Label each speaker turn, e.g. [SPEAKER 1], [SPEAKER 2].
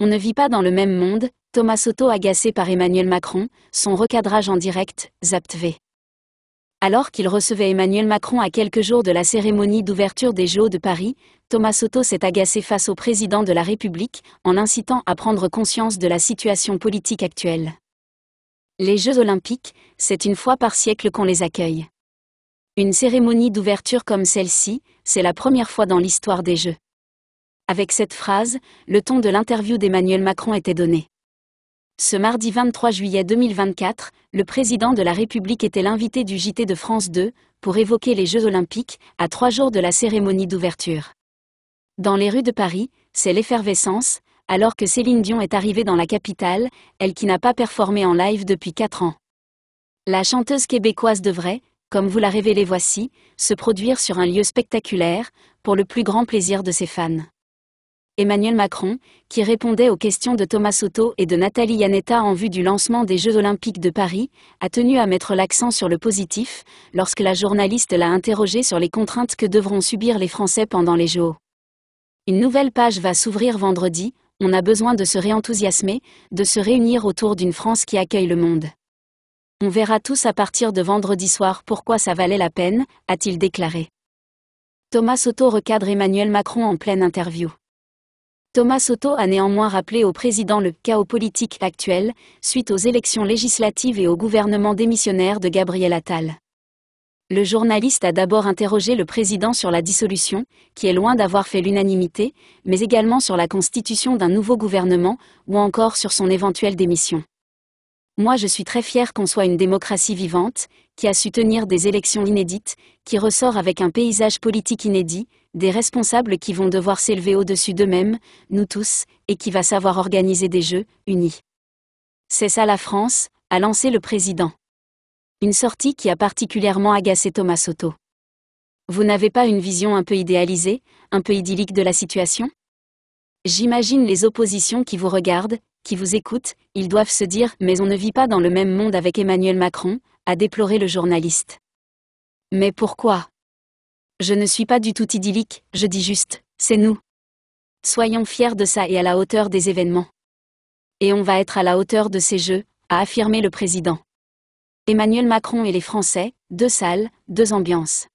[SPEAKER 1] On ne vit pas dans le même monde, Thomas Soto agacé par Emmanuel Macron, son recadrage en direct, ZAPTV. Alors qu'il recevait Emmanuel Macron à quelques jours de la cérémonie d'ouverture des Jeux de Paris, Thomas Soto s'est agacé face au président de la République, en l'incitant à prendre conscience de la situation politique actuelle. Les Jeux olympiques, c'est une fois par siècle qu'on les accueille. Une cérémonie d'ouverture comme celle-ci, c'est la première fois dans l'histoire des Jeux. Avec cette phrase, le ton de l'interview d'Emmanuel Macron était donné. Ce mardi 23 juillet 2024, le président de la République était l'invité du JT de France 2 pour évoquer les Jeux olympiques, à trois jours de la cérémonie d'ouverture. Dans les rues de Paris, c'est l'effervescence, alors que Céline Dion est arrivée dans la capitale, elle qui n'a pas performé en live depuis quatre ans. La chanteuse québécoise devrait, comme vous l'a révélez voici, se produire sur un lieu spectaculaire, pour le plus grand plaisir de ses fans. Emmanuel Macron, qui répondait aux questions de Thomas Soto et de Nathalie Yanetta en vue du lancement des Jeux Olympiques de Paris, a tenu à mettre l'accent sur le positif, lorsque la journaliste l'a interrogé sur les contraintes que devront subir les Français pendant les Jeux. Une nouvelle page va s'ouvrir vendredi, on a besoin de se réenthousiasmer, de se réunir autour d'une France qui accueille le monde. On verra tous à partir de vendredi soir pourquoi ça valait la peine, a-t-il déclaré. Thomas Soto recadre Emmanuel Macron en pleine interview. Thomas Soto a néanmoins rappelé au président le chaos politique actuel, suite aux élections législatives et au gouvernement démissionnaire de Gabriel Attal. Le journaliste a d'abord interrogé le président sur la dissolution, qui est loin d'avoir fait l'unanimité, mais également sur la constitution d'un nouveau gouvernement, ou encore sur son éventuelle démission. Moi je suis très fier qu'on soit une démocratie vivante, qui a su tenir des élections inédites, qui ressort avec un paysage politique inédit, des responsables qui vont devoir s'élever au-dessus d'eux-mêmes, nous tous, et qui va savoir organiser des jeux, unis. C'est ça la France, a lancé le président. Une sortie qui a particulièrement agacé Thomas Soto. Vous n'avez pas une vision un peu idéalisée, un peu idyllique de la situation J'imagine les oppositions qui vous regardent, qui vous écoutent, ils doivent se dire Mais on ne vit pas dans le même monde avec Emmanuel Macron, a déploré le journaliste. Mais pourquoi Je ne suis pas du tout idyllique, je dis juste, c'est nous. Soyons fiers de ça et à la hauteur des événements. Et on va être à la hauteur de ces jeux, a affirmé le président. Emmanuel Macron et les Français, deux salles, deux ambiances.